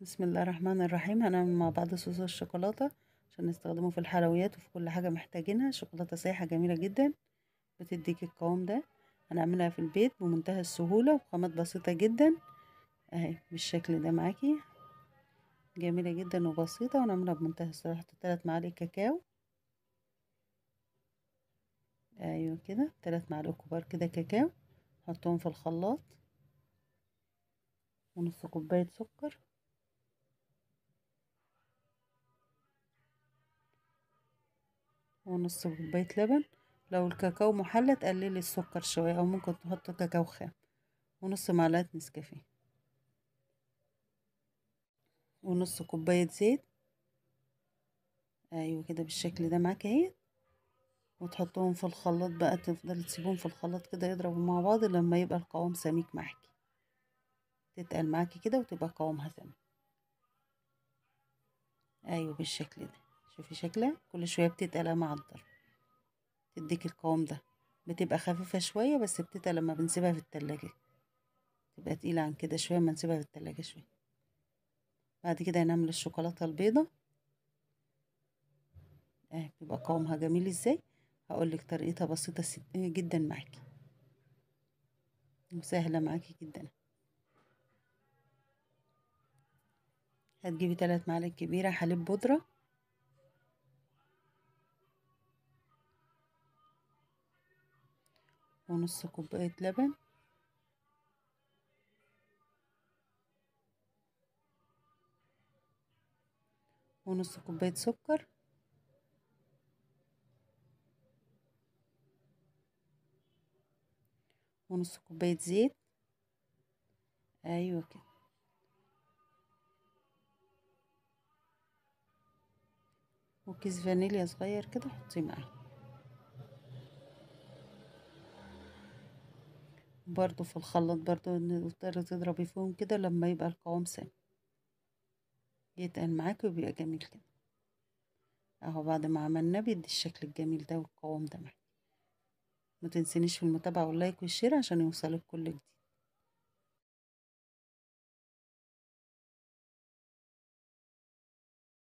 بسم الله الرحمن الرحيم هنعمل مع بعض صوص الشوكولاتة عشان نستخدمه في الحلويات وفي كل حاجة محتاجينها شوكولاتة سايحة جميلة جدا بتديك القوام ده هنعملها في البيت بمنتهى السهولة وقامات بسيطة جدا اهي بالشكل ده معاكي جميلة جدا وبسيطة ونعملها بمنتهى الصراحة تلات معالق كاكاو ايوه كده تلات معالق كبار كده كاكاو نحطهم في الخلاط ونص كوباية سكر ونص كوباية لبن لو الكاكاو محلى تقللي السكر شوية أو ممكن تحطي كاكاو خام ونص معلقة نسكافيه ونص كوباية زيت أيوة كده بالشكل ده معاك اهي وتحطهم في الخلاط بقى تفضل تسيبهم في الخلاط كده يضربوا مع بعض لما يبقى القوام سميك معاكي تتقل معاكي كده وتبقى قوامها سميك ايوه بالشكل ده شوفي شكلها كل شوية بتتقلى مع الضرب تديك القوام ده بتبقى خفيفة شوية بس بتتقل لما بنسيبها في التلاجة تبقى تقيلة عن كده شوية لما نسيبها في التلاجة شوية بعد كده هنعمل الشوكولاتة البيضة اهي بتبقى قوامها جميل ازاي هقولك طريقتها بسيطة آه، جدا معاكي وسهلة معاكي جدا هتجيبي تلات معالق كبيرة حليب بودرة ونص كوباية لبن ونص كوباية سكر ونص كوباية زيت أيوة كده وكيس فانيليا صغير كده حطيه معاه برضو في الخلاط برضو تقدري تضربي فيهم كده لما يبقى القوام سام يتقل معاكي وبيبقى جميل كده اهو بعد ما عملنا بيدي الشكل الجميل ده والقوام ده معاكي ما تنسينيش في المتابعه واللايك والشير عشان يوصلك كل جديد